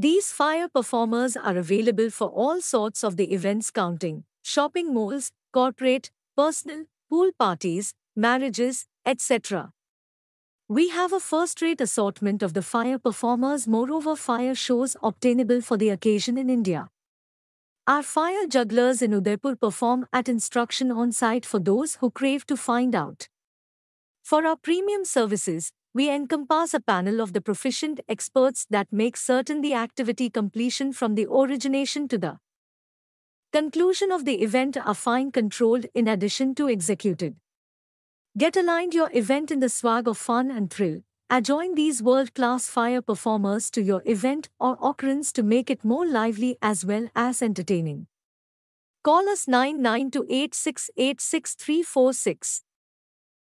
These fire performers are available for all sorts of the events counting, shopping malls, corporate, personal, pool parties, marriages, etc. We have a first-rate assortment of the fire performers moreover fire shows obtainable for the occasion in India. Our fire jugglers in Udaipur perform at instruction on site for those who crave to find out. For our premium services, we encompass a panel of the proficient experts that make certain the activity completion from the origination to the conclusion of the event are fine controlled in addition to executed. Get aligned your event in the swag of fun and thrill. Adjoin these world-class fire performers to your event or occurrence to make it more lively as well as entertaining. Call us 992868636.